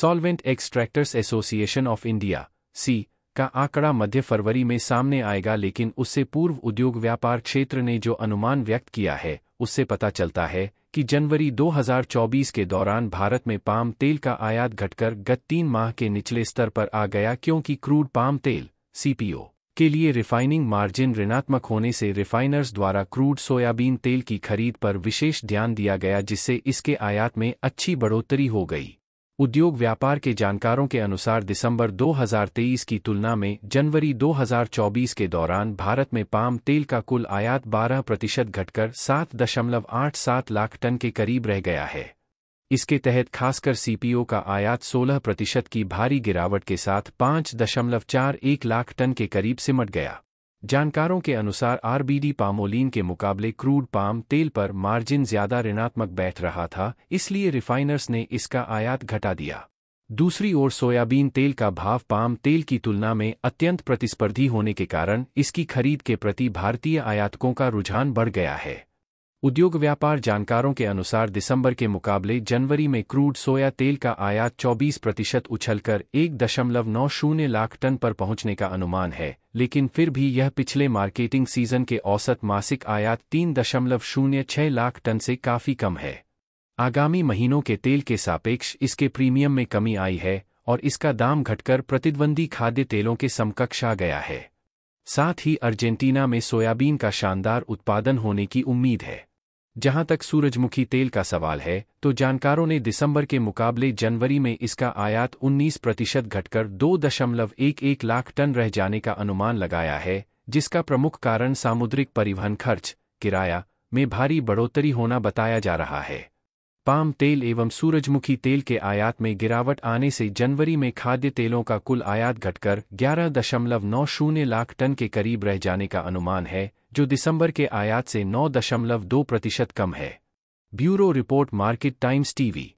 solvent extractors association of India सी का आंकड़ा मध्य फरवरी में सामने आएगा लेकिन उससे पूर्व उद्योग व्यापार क्षेत्र ने जो अनुमान व्यक्त किया है उससे पता चलता है कि जनवरी 2024 के दौरान भारत में पाम तेल का आयात घटकर गत तीन माह के निचले स्तर पर आ गया क्योंकि क्रूड पाम तेल सीपीओ के लिए रिफाइनिंग मार्जिन ऋणात्मक होने से रिफाइनर्स द्वारा क्रूड सोयाबीन तेल की खरीद पर विशेष ध्यान दिया गया जिससे इसके आयात में अच्छी बढ़ोतरी हो गई उद्योग व्यापार के जानकारों के अनुसार दिसंबर 2023 की तुलना में जनवरी 2024 के दौरान भारत में पाम तेल का कुल आयात 12 प्रतिशत घटकर 7.87 लाख टन के करीब रह गया है इसके तहत खासकर सीपीओ का आयात 16 प्रतिशत की भारी गिरावट के साथ 5.41 लाख टन के करीब सिमट गया जानकारों के अनुसार आरबीडी पामोलिन के मुकाबले क्रूड पाम तेल पर मार्जिन ज्यादा ऋणात्मक बैठ रहा था इसलिए रिफाइनर्स ने इसका आयात घटा दिया दूसरी ओर सोयाबीन तेल का भाव पाम तेल की तुलना में अत्यंत प्रतिस्पर्धी होने के कारण इसकी खरीद के प्रति भारतीय आयातकों का रुझान बढ़ गया है उद्योग व्यापार जानकारों के अनुसार दिसंबर के मुकाबले जनवरी में क्रूड सोया तेल का आयात 24 प्रतिशत उछलकर एक दशमलव नौ शून्य लाख टन पर पहुंचने का अनुमान है लेकिन फिर भी यह पिछले मार्केटिंग सीजन के औसत मासिक आयात तीन दशमलव शून्य छह लाख टन से काफ़ी कम है आगामी महीनों के तेल के सापेक्ष इसके प्रीमियम में कमी आई है और इसका दाम घटकर प्रतिद्वंदी खाद्य तेलों के समकक्ष आ गया है साथ ही अर्जेंटीना में सोयाबीन का शानदार उत्पादन होने की उम्मीद है जहां तक सूरजमुखी तेल का सवाल है तो जानकारों ने दिसंबर के मुकाबले जनवरी में इसका आयात 19 प्रतिशत घटकर 2.11 लाख टन रह जाने का अनुमान लगाया है जिसका प्रमुख कारण सामुद्रिक परिवहन खर्च किराया में भारी बढ़ोतरी होना बताया जा रहा है पाम तेल एवं सूरजमुखी तेल के आयात में गिरावट आने से जनवरी में खाद्य तेलों का कुल आयात घटकर ग्यारह दशमलव नौ शून्य लाख टन के करीब रह जाने का अनुमान है जो दिसंबर के आयात से नौ दशमलव दो प्रतिशत कम है bureau report market times TV